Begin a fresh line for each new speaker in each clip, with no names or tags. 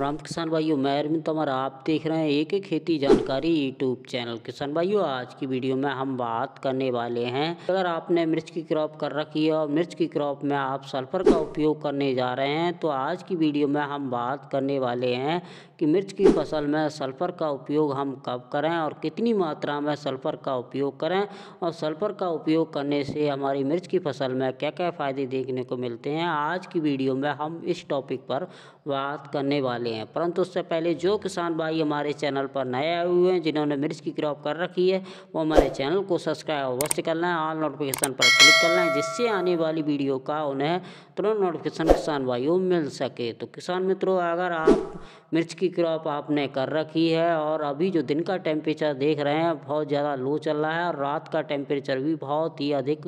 राम किसान भाइयों मैं अरविंद तमर आप देख रहे हैं एक खेती जानकारी यूट्यूब चैनल किसान भाइयों आज की वीडियो में हम बात करने वाले हैं अगर आपने मिर्च की क्रॉप कर रखी है और मिर्च की क्रॉप में आप सल्फर का उपयोग करने जा रहे हैं तो आज की वीडियो में हम बात करने वाले हैं कि मिर्च की फसल में सल्फर का उपयोग हम कब करें और कितनी मात्रा में सल्फर का उपयोग करें और सल्फर का उपयोग करने से हमारी मिर्च की फसल में क्या क्या फ़ायदे देखने को मिलते हैं आज की वीडियो में हम इस टॉपिक पर बात करने वाले रहे हैं परंतु उससे पहले जो किसान भाई हमारे चैनल पर नए आए हुए हैं जिन्होंने मिर्च की क्रॉप कर रखी है वो हमारे चैनल को सब्सक्राइब अवश्य करना है ऑल नोटिफिकेशन पर क्लिक करना है जिससे आने वाली वीडियो का उन्हें तुरंत नोटिफिकेशन किसान भाइयों मिल सके तो किसान मित्रों अगर आप मिर्च की क्रॉप आपने कर रखी है और अभी जो दिन का टेम्परेचर देख रहे हैं बहुत ज़्यादा लो चल रहा है और रात का टेम्परेचर भी बहुत ही अधिक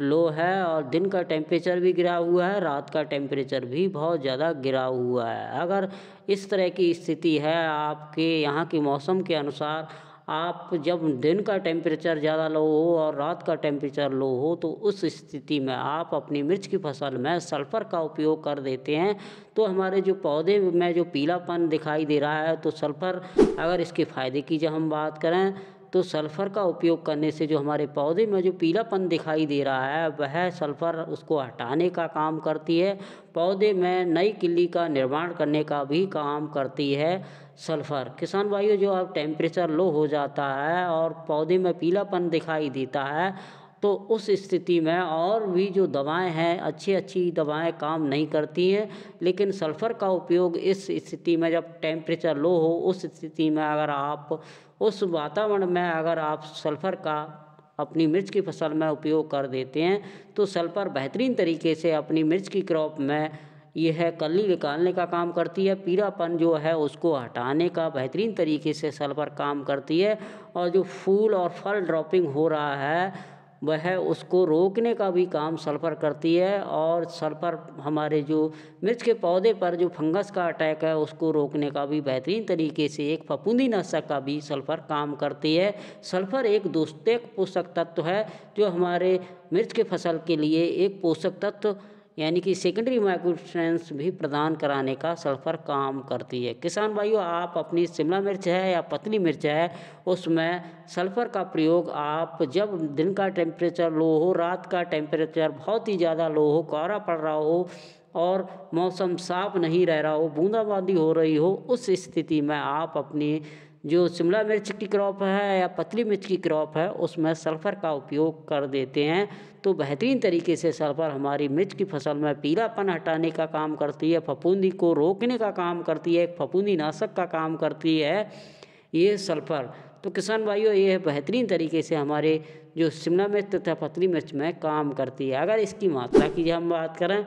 लो है और दिन का टेम्परेचर भी गिरा हुआ है रात का टेम्परेचर भी बहुत ज़्यादा गिरा हुआ है अगर इस तरह की स्थिति है आपके यहाँ के मौसम के अनुसार आप जब दिन का टेम्परेचर ज़्यादा लो हो और रात का टेम्परेचर लो हो तो उस स्थिति में आप अपनी मिर्च की फसल में सल्फ़र का उपयोग कर देते हैं तो हमारे जो पौधे में जो पीलापन दिखाई दे रहा है तो सल्फ़र अगर इसके फ़ायदे की जब हम बात करें तो सल्फ़र का उपयोग करने से जो हमारे पौधे में जो पीलापन दिखाई दे रहा है वह सल्फ़र उसको हटाने का काम करती है पौधे में नई किल्ली का निर्माण करने का भी काम करती है सल्फ़र किसान भाइयों जो अब टेम्परेचर लो हो जाता है और पौधे में पीलापन दिखाई देता है तो उस स्थिति में और भी जो दवाएं हैं अच्छी अच्छी दवाएं काम नहीं करती हैं लेकिन सल्फ़र का उपयोग इस स्थिति में जब टेम्परेचर लो हो उस स्थिति में अगर आप उस वातावरण में अगर आप सल्फ़र का अपनी मिर्च की फसल में उपयोग कर देते हैं तो सल्फ़र बेहतरीन तरीके से अपनी मिर्च की क्रॉप में यह कली निकालने का काम करती है पीलापन जो है उसको हटाने का बेहतरीन तरीके से सल्फ़र काम करती है और जो फूल और फल ड्रॉपिंग हो रहा है वह उसको रोकने का भी काम सल्फ़र करती है और सल्फ़र हमारे जो मिर्च के पौधे पर जो फंगस का अटैक है उसको रोकने का भी बेहतरीन तरीके से एक फपूंदी नशा का भी सल्फ़र काम करती है सल्फ़र एक दोस्त पोषक तत्व है जो हमारे मिर्च के फसल के लिए एक पोषक तत्व यानी कि सेकेंडरी माइक्रो भी प्रदान कराने का सल्फर काम करती है किसान भाइयों आप अपनी शिमला मिर्च है या पतली मिर्च है उसमें सल्फर का प्रयोग आप जब दिन का टेम्परेचर लो हो रात का टेम्परेचर बहुत ही ज़्यादा लो हो कोहरा पड़ रहा हो और मौसम साफ नहीं रह रहा हो बूंदाबांदी हो रही हो उस स्थिति में आप अपनी जो शिमला मिर्च की क्रॉप है या पतली मिर्च की क्रॉप है उसमें सल्फ़र का उपयोग कर देते हैं तो बेहतरीन तरीके से सल्फ़र हमारी मिर्च की फसल में पीलापन हटाने का काम करती है फफूंदी को रोकने का काम करती है एक फफूंदी नाशक का काम करती है ये सल्फ़र तो किसान भाइयों ये बेहतरीन तरीके से हमारे जो शिमला मिर्च तथा पतली मिर्च में काम करती है अगर इसकी मात्रा की हम बात करें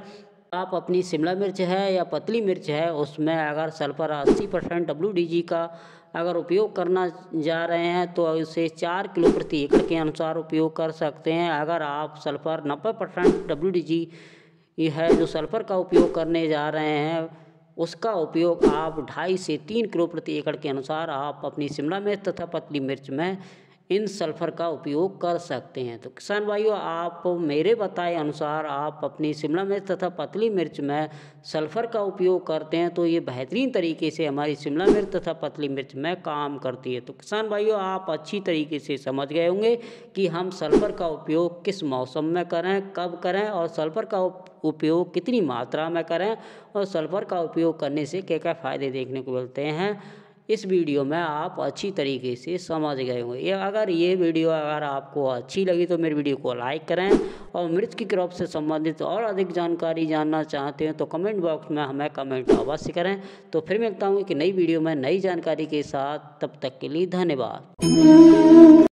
आप अपनी शिमला मिर्च है या पतली मिर्च है उसमें अगर सल्फर अस्सी परसेंट डब्ल्यू डी जी का अगर उपयोग करना जा रहे हैं तो उसे चार किलो प्रति एकड़ के अनुसार उपयोग कर सकते हैं अगर आप सल्फर नब्बे परसेंट डब्ल्यू डी जी है जो सल्फर का उपयोग करने जा रहे हैं उसका उपयोग आप ढाई से तीन किलो प्रति एकड़ के अनुसार आप अपनी शिमला मिर्च तथा पतली मिर्च में इन सल्फ़र का उपयोग कर सकते हैं तो किसान भाइयों आप मेरे बताए अनुसार आप अपनी शिमला मिर्च तथा पतली मिर्च में सल्फ़र का उपयोग करते हैं तो ये बेहतरीन तरीके से हमारी शिमला मिर्च तथा पतली मिर्च में काम करती है तो किसान भाइयों आप अच्छी तरीके से समझ गए होंगे कि हम सल्फ़र का उपयोग किस मौसम में करें कब करें और सल्फ़र का उपयोग कितनी मात्रा में करें और सल्फ़र का उपयोग करने से क्या क्या फ़ायदे देखने को मिलते हैं इस वीडियो में आप अच्छी तरीके से समझ गए होंगे अगर ये वीडियो अगर आपको अच्छी लगी तो मेरे वीडियो को लाइक करें और मिर्च की क्रॉप से संबंधित और अधिक जानकारी जानना चाहते हैं तो कमेंट बॉक्स में हमें कमेंट अवश्य करें तो फिर मिलता हूँ कि नई वीडियो में नई जानकारी के साथ तब तक के लिए धन्यवाद